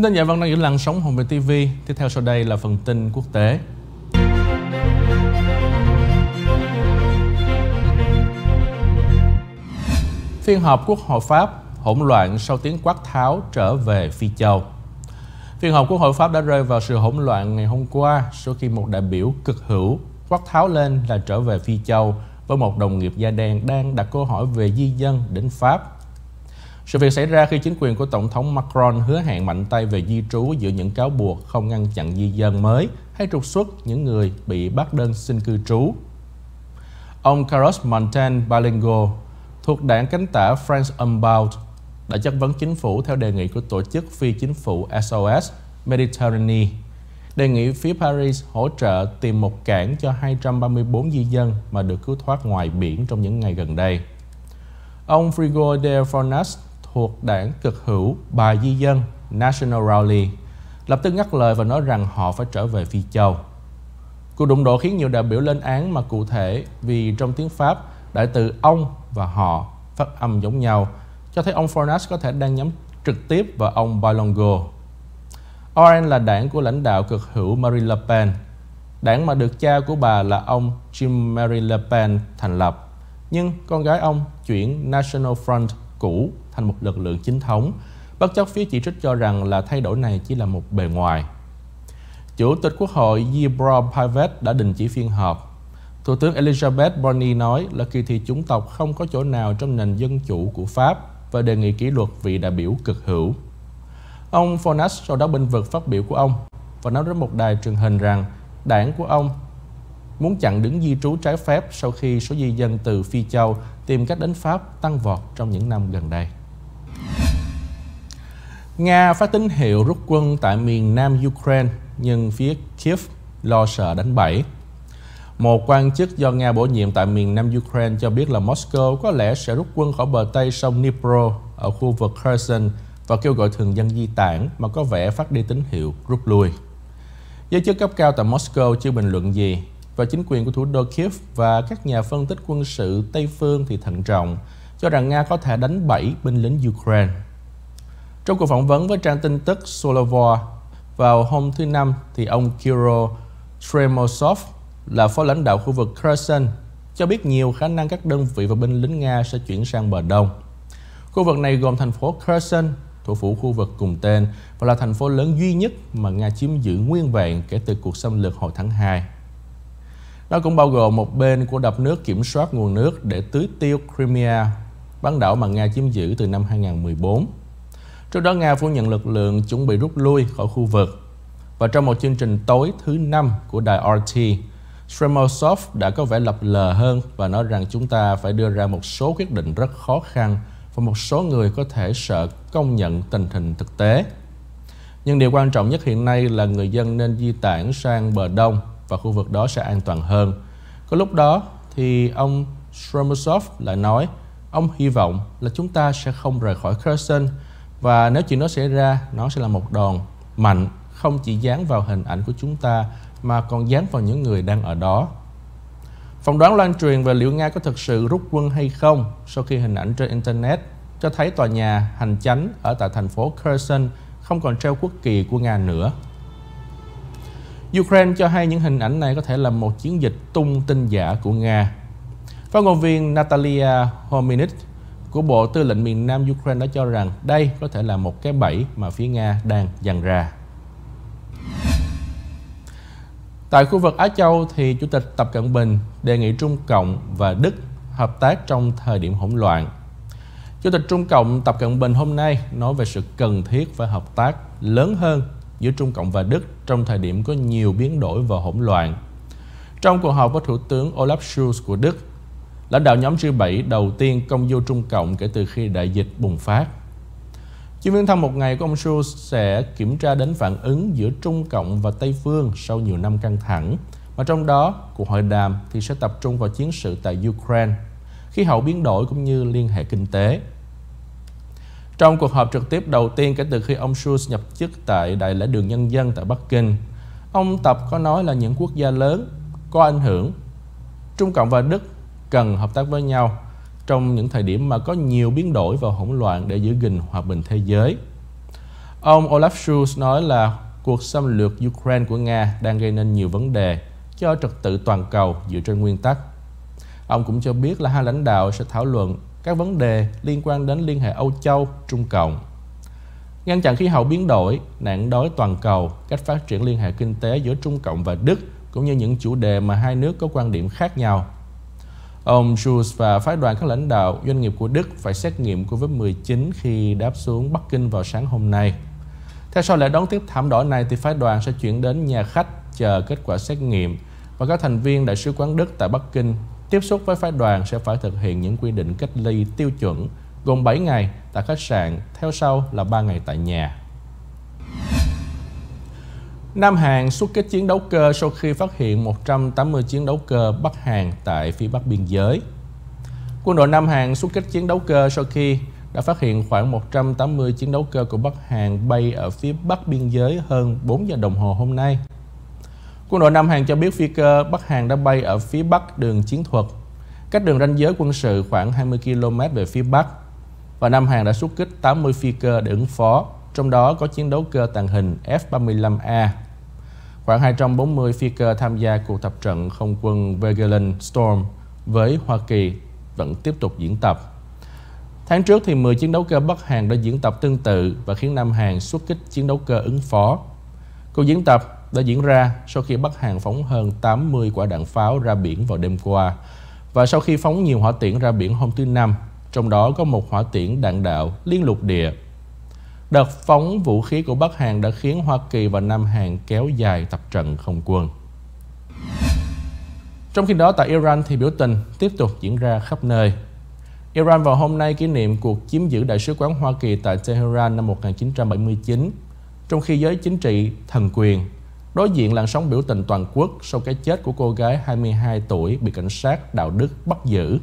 Quý thính giả vẫn đang giữ làn sóng Hồng vệ TV. Tiếp theo sau đây là phần tin quốc tế. Phiên họp Quốc hội Pháp hỗn loạn sau tiếng quát tháo trở về Phi Châu. Phiên họp Quốc hội Pháp đã rơi vào sự hỗn loạn ngày hôm qua sau khi một đại biểu cực hữu quát tháo lên là trở về Phi Châu với một đồng nghiệp da đen đang đặt câu hỏi về di dân đến Pháp sự việc xảy ra khi chính quyền của Tổng thống Macron hứa hẹn mạnh tay về di trú giữa những cáo buộc không ngăn chặn di dân mới hay trục xuất những người bị bắt đơn xin cư trú. Ông Carlos Montan Balengo thuộc đảng cánh tả France Unbound đã chất vấn chính phủ theo đề nghị của tổ chức phi chính phủ SOS Mediterranean đề nghị phía Paris hỗ trợ tìm một cảng cho 234 di dân mà được cứu thoát ngoài biển trong những ngày gần đây. Ông Frigo de Fornas thuộc đảng cực hữu Bà Di Dân National Rally lập tức ngắt lời và nói rằng họ phải trở về Phi Châu. Cuộc đụng độ khiến nhiều đại biểu lên án mà cụ thể vì trong tiếng Pháp, đại từ ông và họ phát âm giống nhau, cho thấy ông Fornas có thể đang nhắm trực tiếp vào ông Balongo. Orange là đảng của lãnh đạo cực hữu Marie Le Pen, đảng mà được cha của bà là ông Jim Marie Le Pen thành lập, nhưng con gái ông chuyển National Front cũ thành một lực lượng chính thống, bất chấp phía chỉ trích cho rằng là thay đổi này chỉ là một bề ngoài. Chủ tịch Quốc hội Yibro Pivet đã đình chỉ phiên họp. Thủ tướng Elizabeth Bonny nói là kỳ thị chủng tộc không có chỗ nào trong nền dân chủ của Pháp và đề nghị kỷ luật vị đại biểu cực hữu. Ông Fornas sau đó bình vực phát biểu của ông và nói với một đài truyền hình rằng đảng của ông muốn chặn đứng di trú trái phép sau khi số di dân từ Phi Châu tìm cách đến Pháp tăng vọt trong những năm gần đây. Nga phát tín hiệu rút quân tại miền nam Ukraine nhưng phía Kiev lo sợ đánh bẫy. Một quan chức do Nga bổ nhiệm tại miền nam Ukraine cho biết là Moscow có lẽ sẽ rút quân khỏi bờ Tây sông Dnipro ở khu vực Kherson và kêu gọi thường dân di tản mà có vẻ phát đi tín hiệu rút lui. Giới chức cấp cao tại Moscow chưa bình luận gì và chính quyền của thủ đô Kiev và các nhà phân tích quân sự Tây phương thì thận trọng cho rằng Nga có thể đánh bẫy binh lính Ukraine. Trong cuộc phỏng vấn với trang tin tức Solovor vào hôm thứ Năm, thì ông Kiro Tremosov là phó lãnh đạo khu vực Kherson cho biết nhiều khả năng các đơn vị và binh lính Nga sẽ chuyển sang bờ đông. Khu vực này gồm thành phố Kherson, thủ phủ khu vực cùng tên và là thành phố lớn duy nhất mà Nga chiếm giữ nguyên vẹn kể từ cuộc xâm lược hồi tháng 2. Nó cũng bao gồm một bên của đập nước kiểm soát nguồn nước để tưới tiêu Crimea, bán đảo mà Nga chiếm giữ từ năm 2014. Trước đó, Nga phủ nhận lực lượng chuẩn bị rút lui khỏi khu vực. Và trong một chương trình tối thứ năm của đài RT, Stremosov đã có vẻ lập lờ hơn và nói rằng chúng ta phải đưa ra một số quyết định rất khó khăn và một số người có thể sợ công nhận tình hình thực tế. Nhưng điều quan trọng nhất hiện nay là người dân nên di tản sang bờ đông và khu vực đó sẽ an toàn hơn. Có lúc đó thì ông Stromosov lại nói, ông hy vọng là chúng ta sẽ không rời khỏi Kherson và nếu chuyện đó xảy ra nó sẽ là một đòn mạnh không chỉ dán vào hình ảnh của chúng ta mà còn dán vào những người đang ở đó Phỏng đoán lan truyền về liệu Nga có thực sự rút quân hay không sau khi hình ảnh trên Internet cho thấy tòa nhà hành chánh ở tại thành phố Kherson không còn treo quốc kỳ của Nga nữa. Ukraine cho hay những hình ảnh này có thể là một chiến dịch tung tin giả của Nga. Phát ngôn viên Natalia Hominic của Bộ Tư lệnh miền Nam Ukraine đã cho rằng đây có thể là một cái bẫy mà phía Nga đang dàn ra. Tại khu vực Á Châu thì Chủ tịch Tập Cận Bình đề nghị Trung Cộng và Đức hợp tác trong thời điểm hỗn loạn. Chủ tịch Trung Cộng Tập Cận Bình hôm nay nói về sự cần thiết phải hợp tác lớn hơn giữa Trung Cộng và Đức trong thời điểm có nhiều biến đổi và hỗn loạn. Trong cuộc họp với Thủ tướng Olaf Scholz của Đức, lãnh đạo nhóm G7 đầu tiên công du Trung Cộng kể từ khi đại dịch bùng phát. Chuyến viếng thăm một ngày của ông Schulz sẽ kiểm tra đến phản ứng giữa Trung Cộng và Tây Phương sau nhiều năm căng thẳng, mà trong đó cuộc hội đàm thì sẽ tập trung vào chiến sự tại Ukraine, khí hậu biến đổi cũng như liên hệ kinh tế. Trong cuộc họp trực tiếp đầu tiên kể từ khi ông Schulz nhập chức tại Đại lễ đường Nhân dân tại Bắc Kinh, ông Tập có nói là những quốc gia lớn có ảnh hưởng. Trung Cộng và Đức cần hợp tác với nhau trong những thời điểm mà có nhiều biến đổi và hỗn loạn để giữ gìn hòa bình thế giới. Ông Olaf Scholz nói là cuộc xâm lược Ukraine của Nga đang gây nên nhiều vấn đề cho trật tự toàn cầu dựa trên nguyên tắc. Ông cũng cho biết là hai lãnh đạo sẽ thảo luận các vấn đề liên quan đến liên hệ Âu Châu Trung Cộng. Ngăn chặn khí hậu biến đổi, nạn đói toàn cầu, cách phát triển liên hệ kinh tế giữa Trung Cộng và Đức cũng như những chủ đề mà hai nước có quan điểm khác nhau Ông Schulz và phái đoàn các lãnh đạo doanh nghiệp của Đức phải xét nghiệm COVID-19 khi đáp xuống Bắc Kinh vào sáng hôm nay. Theo sau lễ đón tiếp thảm đỏ này, thì phái đoàn sẽ chuyển đến nhà khách chờ kết quả xét nghiệm và các thành viên Đại sứ quán Đức tại Bắc Kinh tiếp xúc với phái đoàn sẽ phải thực hiện những quy định cách ly tiêu chuẩn gồm 7 ngày tại khách sạn, theo sau là 3 ngày tại nhà. Nam Hàn xuất kích chiến đấu cơ sau khi phát hiện 180 chiến đấu cơ Bắc Hàn tại phía bắc biên giới. Quân đội Nam Hàn xuất kích chiến đấu cơ sau khi đã phát hiện khoảng 180 chiến đấu cơ của Bắc Hàn bay ở phía bắc biên giới hơn 4 giờ đồng hồ hôm nay. Quân đội Nam Hàn cho biết phi cơ Bắc Hàn đã bay ở phía bắc đường chiến thuật, cách đường ranh giới quân sự khoảng 20 km về phía bắc, và Nam Hàn đã xuất kích 80 phi cơ để ứng phó trong đó có chiến đấu cơ tàng hình F-35A. Khoảng 240 phi cơ tham gia cuộc tập trận không quân Vigilant Storm với Hoa Kỳ vẫn tiếp tục diễn tập. Tháng trước thì 10 chiến đấu cơ Bắc Hàn đã diễn tập tương tự và khiến Nam Hàn xuất kích chiến đấu cơ ứng phó. Cuộc diễn tập đã diễn ra sau khi Bắc Hàn phóng hơn 80 quả đạn pháo ra biển vào đêm qua và sau khi phóng nhiều hỏa tiễn ra biển hôm thứ Năm, trong đó có một hỏa tiễn đạn đạo liên lục địa Đợt phóng vũ khí của Bắc Hàn đã khiến Hoa Kỳ và Nam Hàn kéo dài tập trận không quân. Trong khi đó tại Iran thì biểu tình tiếp tục diễn ra khắp nơi. Iran vào hôm nay kỷ niệm cuộc chiếm giữ đại sứ quán Hoa Kỳ tại Tehran năm 1979, trong khi giới chính trị thần quyền đối diện làn sóng biểu tình toàn quốc sau cái chết của cô gái 22 tuổi bị cảnh sát đạo đức bắt giữ.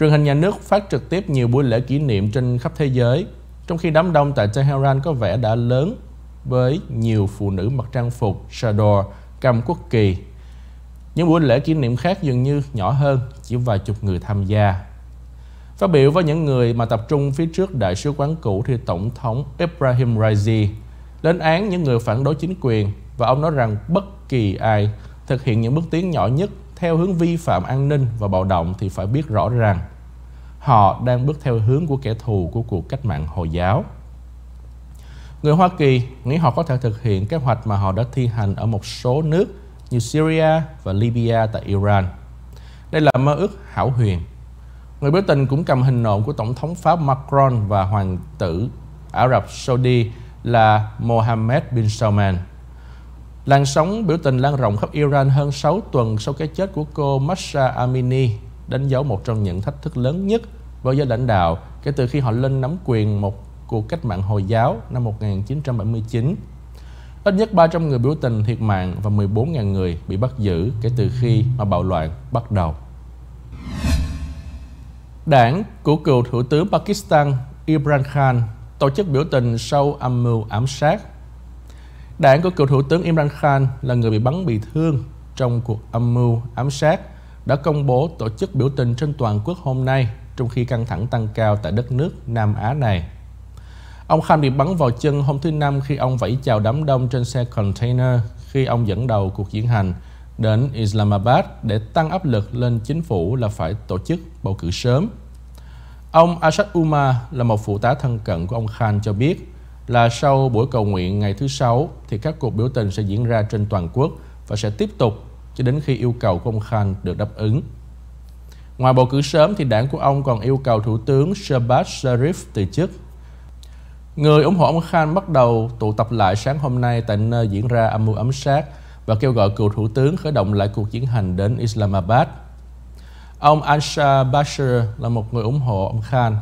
Truyền hình nhà nước phát trực tiếp nhiều buổi lễ kỷ niệm trên khắp thế giới trong khi đám đông tại Tehran có vẻ đã lớn với nhiều phụ nữ mặc trang phục, chador, cầm quốc kỳ. Những buổi lễ kỷ niệm khác dường như nhỏ hơn, chỉ vài chục người tham gia. Phát biểu với những người mà tập trung phía trước đại sứ quán cũ thì Tổng thống Ibrahim Raisi lên án những người phản đối chính quyền và ông nói rằng bất kỳ ai thực hiện những bước tiến nhỏ nhất theo hướng vi phạm an ninh và bạo động thì phải biết rõ ràng họ đang bước theo hướng của kẻ thù của cuộc cách mạng Hồi giáo. Người Hoa Kỳ nghĩ họ có thể thực hiện kế hoạch mà họ đã thi hành ở một số nước như Syria và Libya tại Iran. Đây là mơ ước hảo huyền. Người biểu tình cũng cầm hình nộm của Tổng thống Pháp Macron và Hoàng tử Ả Rập Saudi là Mohammed bin Salman. Làn sóng biểu tình lan rộng khắp Iran hơn 6 tuần sau cái chết của cô masha Amini đánh dấu một trong những thách thức lớn nhất với giới lãnh đạo kể từ khi họ lên nắm quyền một cuộc cách mạng Hồi giáo năm 1979. Ít nhất 300 người biểu tình thiệt mạng và 14.000 người bị bắt giữ kể từ khi mà bạo loạn bắt đầu. Đảng của cựu Thủ tướng Pakistan Imran Khan tổ chức biểu tình sau âm mưu ám sát. Đảng của cựu Thủ tướng Imran Khan là người bị bắn bị thương trong cuộc âm mưu ám sát đã công bố tổ chức biểu tình trên toàn quốc hôm nay trong khi căng thẳng tăng cao tại đất nước Nam Á này. Ông Khan bị bắn vào chân hôm thứ Năm khi ông vẫy chào đám đông trên xe container khi ông dẫn đầu cuộc diễn hành đến Islamabad để tăng áp lực lên chính phủ là phải tổ chức bầu cử sớm. Ông Asad Umar là một phụ tá thân cận của ông Khan cho biết là sau buổi cầu nguyện ngày thứ Sáu thì các cuộc biểu tình sẽ diễn ra trên toàn quốc và sẽ tiếp tục cho đến khi yêu cầu của ông Khan được đáp ứng. Ngoài bầu cử sớm thì đảng của ông còn yêu cầu Thủ tướng Shabbat Sharif từ chức. Người ủng hộ ông Khan bắt đầu tụ tập lại sáng hôm nay tại nơi diễn ra âm mưu ám sát và kêu gọi cựu thủ tướng khởi động lại cuộc diễn hành đến Islamabad. Ông Ansha Bashir là một người ủng hộ ông Khan,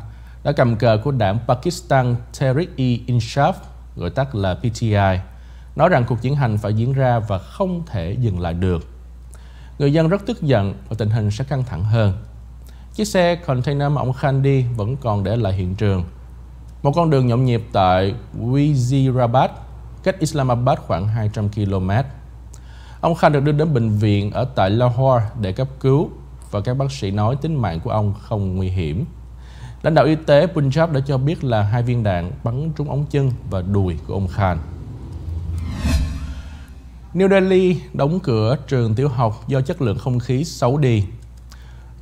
đã cầm cờ của đảng Pakistan tehreek e inshaf gọi tắt là PTI, nói rằng cuộc diễn hành phải diễn ra và không thể dừng lại được. Người dân rất tức giận và tình hình sẽ căng thẳng hơn. Chiếc xe container mà ông Khan đi vẫn còn để lại hiện trường. Một con đường nhộn nhịp tại Wizirabad, cách Islamabad khoảng 200 km. Ông Khan được đưa đến bệnh viện ở tại Lahore để cấp cứu và các bác sĩ nói tính mạng của ông không nguy hiểm. Lãnh đạo y tế Punjab đã cho biết là hai viên đạn bắn trúng ống chân và đùi của ông Khan. New Delhi đóng cửa trường tiểu học do chất lượng không khí xấu đi.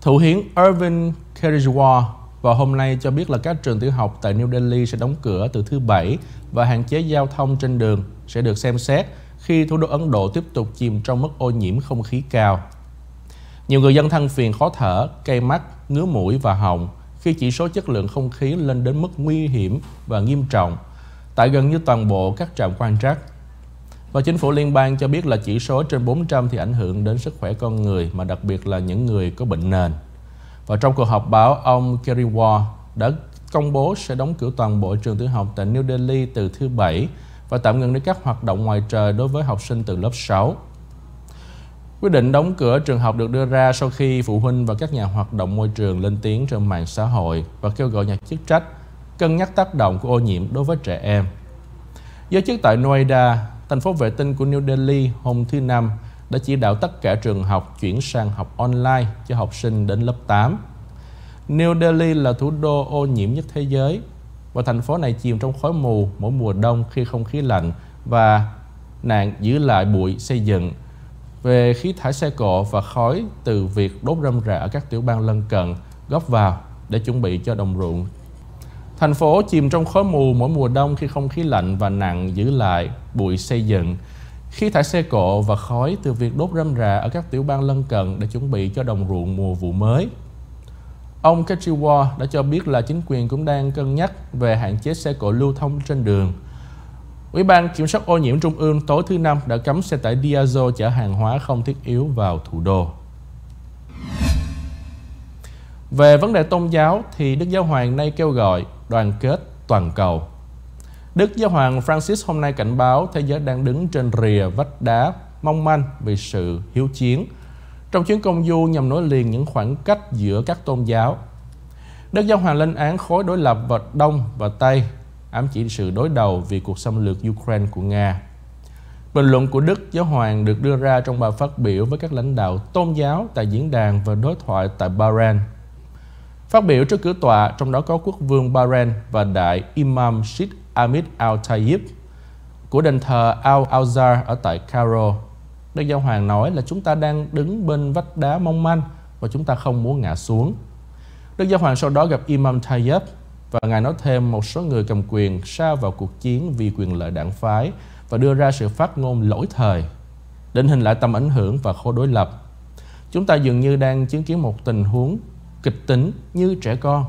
Thủ hiến Irvin Kejriwal vào hôm nay cho biết là các trường tiểu học tại New Delhi sẽ đóng cửa từ thứ Bảy và hạn chế giao thông trên đường sẽ được xem xét khi thủ đô Ấn Độ tiếp tục chìm trong mức ô nhiễm không khí cao. Nhiều người dân thân phiền khó thở, cay mắt, ngứa mũi và họng khi chỉ số chất lượng không khí lên đến mức nguy hiểm và nghiêm trọng tại gần như toàn bộ các trạm quan trắc và chính phủ liên bang cho biết là chỉ số trên 400 thì ảnh hưởng đến sức khỏe con người mà đặc biệt là những người có bệnh nền. Và trong cuộc họp báo, ông Kerry Wall đã công bố sẽ đóng cửa toàn bộ trường tiểu học tại New Delhi từ thứ Bảy và tạm ngừng đến các hoạt động ngoài trời đối với học sinh từ lớp 6. Quyết định đóng cửa trường học được đưa ra sau khi phụ huynh và các nhà hoạt động môi trường lên tiếng trên mạng xã hội và kêu gọi nhà chức trách cân nhắc tác động của ô nhiễm đối với trẻ em. Giới chức tại Noida thành phố vệ tinh của New Delhi hôm thứ Năm đã chỉ đạo tất cả trường học chuyển sang học online cho học sinh đến lớp 8. New Delhi là thủ đô ô nhiễm nhất thế giới và thành phố này chìm trong khói mù mỗi mùa đông khi không khí lạnh và nạn giữ lại bụi xây dựng về khí thải xe cộ và khói từ việc đốt rơm rạ ở các tiểu bang lân cận góp vào để chuẩn bị cho đồng ruộng. Thành phố chìm trong khói mù mỗi mùa đông khi không khí lạnh và nặng giữ lại bụi xây dựng. Khí thải xe cộ và khói từ việc đốt râm rạ ở các tiểu bang lân cận để chuẩn bị cho đồng ruộng mùa vụ mới. Ông Kejriwal đã cho biết là chính quyền cũng đang cân nhắc về hạn chế xe cộ lưu thông trên đường. Ủy ban Kiểm soát ô nhiễm Trung ương tối thứ Năm đã cấm xe tải Diazo chở hàng hóa không thiết yếu vào thủ đô. Về vấn đề tôn giáo thì Đức Giáo Hoàng nay kêu gọi đoàn kết toàn cầu Đức Giáo hoàng Francis hôm nay cảnh báo thế giới đang đứng trên rìa vách đá mong manh vì sự hiếu chiến trong chuyến công du nhằm nối liền những khoảng cách giữa các tôn giáo. Đức Giáo hoàng lên án khối đối lập vào Đông và Tây, ám chỉ sự đối đầu vì cuộc xâm lược Ukraine của Nga. Bình luận của Đức Giáo Hoàng được đưa ra trong bài phát biểu với các lãnh đạo tôn giáo tại diễn đàn và đối thoại tại Bahrain. Phát biểu trước cửa tọa trong đó có quốc vương Bahrain và đại Imam Sheikh Amid al-Tayyib của đền thờ Al-Azhar ở tại Cairo. Đức Giáo Hoàng nói là chúng ta đang đứng bên vách đá mong manh và chúng ta không muốn ngã xuống. Đức Giáo Hoàng sau đó gặp Imam Tayyip và Ngài nói thêm một số người cầm quyền sa vào cuộc chiến vì quyền lợi đảng phái và đưa ra sự phát ngôn lỗi thời, định hình lại tầm ảnh hưởng và khối đối lập. Chúng ta dường như đang chứng kiến một tình huống kịch tính như trẻ con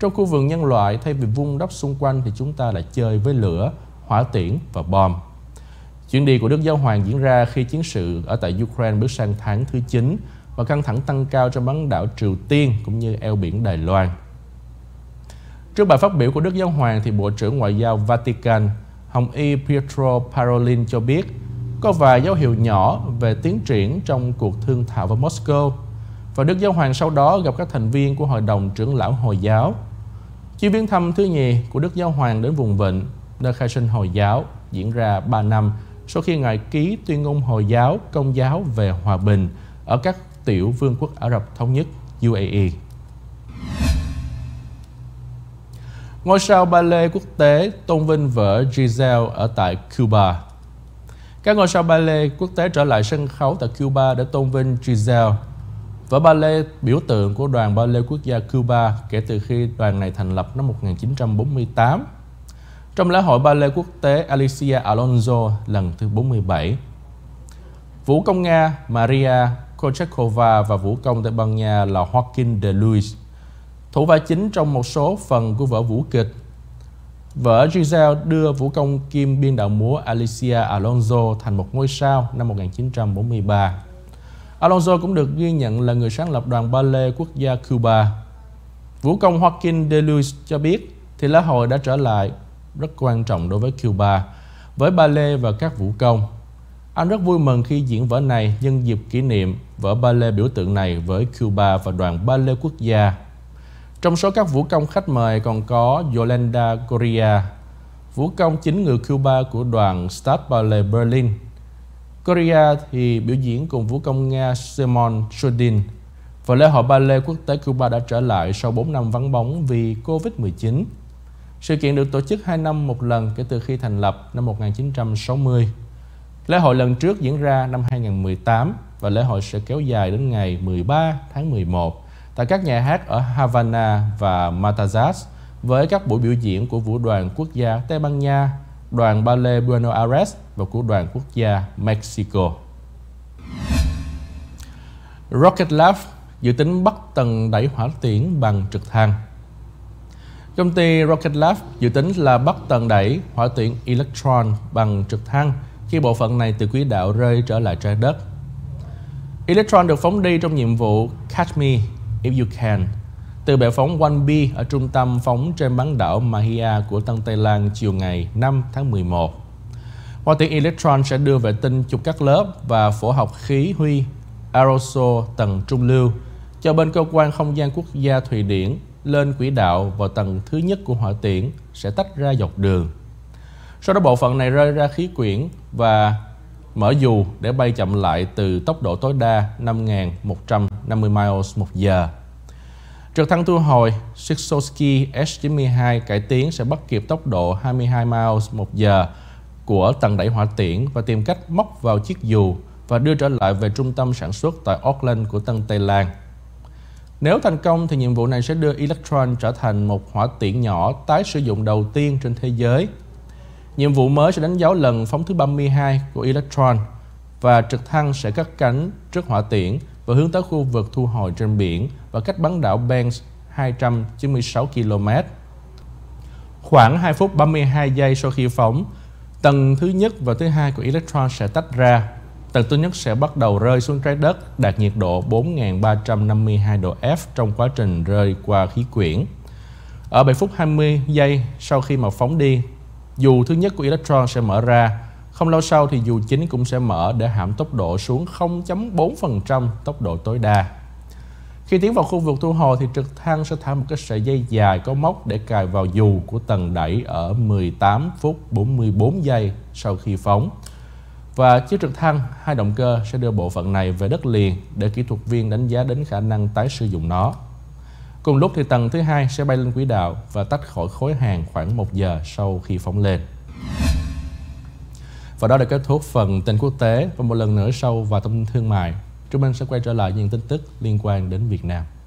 trong khu vườn nhân loại, thay vì vung đắp xung quanh thì chúng ta lại chơi với lửa, hỏa tiễn và bom. chuyện đi của Đức Giáo Hoàng diễn ra khi chiến sự ở tại Ukraine bước sang tháng thứ 9 và căng thẳng tăng cao trong bán đảo Triều Tiên cũng như eo biển Đài Loan. Trước bài phát biểu của Đức Giáo Hoàng thì Bộ trưởng Ngoại giao Vatican Hồng Y Pietro Parolin cho biết có vài dấu hiệu nhỏ về tiến triển trong cuộc thương thảo với Moscow và Đức Giáo Hoàng sau đó gặp các thành viên của Hội đồng trưởng lão Hồi giáo Chuyến viếng thăm thứ nhì của Đức Giáo Hoàng đến vùng vịnh, nơi khai sinh Hồi giáo, diễn ra 3 năm sau khi Ngài ký tuyên ngôn Hồi giáo, Công giáo về hòa bình ở các tiểu vương quốc Ả Rập Thống nhất UAE. Ngôi sao ballet quốc tế tôn vinh vợ Giselle ở tại Cuba. Các ngôi sao ballet quốc tế trở lại sân khấu tại Cuba để tôn vinh Giselle, Vở ballet biểu tượng của đoàn ballet quốc gia Cuba kể từ khi đoàn này thành lập năm 1948. Trong lễ hội ballet quốc tế Alicia Alonso lần thứ 47, vũ công Nga Maria Kochekova và vũ công Tây Ban Nha là Joaquin de Luis, thủ vai chính trong một số phần của vở vũ kịch. Vở Giselle đưa vũ công kim biên đạo múa Alicia Alonso thành một ngôi sao năm 1943. Alonso cũng được ghi nhận là người sáng lập đoàn ballet quốc gia Cuba. Vũ công Joaquin de Luz cho biết thì lễ hội đã trở lại rất quan trọng đối với Cuba với ballet và các vũ công. Anh rất vui mừng khi diễn vở này nhân dịp kỷ niệm vở ballet biểu tượng này với Cuba và đoàn ballet quốc gia. Trong số các vũ công khách mời còn có Yolanda Correa, vũ công chính người Cuba của đoàn Stadt Ballet Berlin Korea thì biểu diễn cùng vũ công Nga Simon Shodin và lễ hội ballet quốc tế Cuba đã trở lại sau 4 năm vắng bóng vì Covid-19. Sự kiện được tổ chức 2 năm một lần kể từ khi thành lập năm 1960. Lễ hội lần trước diễn ra năm 2018 và lễ hội sẽ kéo dài đến ngày 13 tháng 11 tại các nhà hát ở Havana và Matanzas với các buổi biểu diễn của Vũ đoàn Quốc gia Tây Ban Nha, đoàn ballet Buenos Aires và của đoàn quốc gia Mexico. Rocket Lab dự tính bắt tầng đẩy hỏa tiễn bằng trực thăng. Công ty Rocket Lab dự tính là bắt tầng đẩy hỏa tiễn Electron bằng trực thăng khi bộ phận này từ quỹ đạo rơi trở lại trái đất. Electron được phóng đi trong nhiệm vụ Catch Me If You Can từ bệ phóng One Bi ở trung tâm phóng trên bán đảo Mahia của Tân Tây Lan chiều ngày 5 tháng 11. Hoa tiễn Electron sẽ đưa vệ tinh chụp các lớp và phổ học khí huy aerosol tầng trung lưu cho bên cơ quan không gian quốc gia Thụy Điển lên quỹ đạo vào tầng thứ nhất của hỏa tiễn sẽ tách ra dọc đường. Sau đó bộ phận này rơi ra khí quyển và mở dù để bay chậm lại từ tốc độ tối đa 5.150 miles một giờ Trực thăng thu hồi Sikorsky S-92 cải tiến sẽ bắt kịp tốc độ 22 miles một giờ của tầng đẩy hỏa tiễn và tìm cách móc vào chiếc dù và đưa trở lại về trung tâm sản xuất tại Auckland của Tân Tây Lan. Nếu thành công thì nhiệm vụ này sẽ đưa Electron trở thành một hỏa tiễn nhỏ tái sử dụng đầu tiên trên thế giới. Nhiệm vụ mới sẽ đánh dấu lần phóng thứ 32 của Electron và trực thăng sẽ cất cánh trước hỏa tiễn và hướng tới khu vực thu hồi trên biển và cách bán đảo Banks 296 km. Khoảng 2 phút 32 giây sau khi phóng, tầng thứ nhất và thứ hai của electron sẽ tách ra. Tầng thứ nhất sẽ bắt đầu rơi xuống trái đất đạt nhiệt độ 4.352 độ F trong quá trình rơi qua khí quyển. Ở 7 phút 20 giây sau khi mà phóng đi, dù thứ nhất của electron sẽ mở ra không lâu sau thì dù chính cũng sẽ mở để hãm tốc độ xuống 0.4% tốc độ tối đa. Khi tiến vào khu vực thu hồi thì trực thăng sẽ thả một cái sợi dây dài có móc để cài vào dù của tầng đẩy ở 18 phút 44 giây sau khi phóng. Và chiếc trực thăng, hai động cơ sẽ đưa bộ phận này về đất liền để kỹ thuật viên đánh giá đến khả năng tái sử dụng nó. Cùng lúc thì tầng thứ hai sẽ bay lên quỹ đạo và tách khỏi khối hàng khoảng 1 giờ sau khi phóng lên. Và đó là kết thúc phần tin quốc tế và một lần nữa sâu vào thông thương mại. Chúng mình sẽ quay trở lại những tin tức liên quan đến Việt Nam.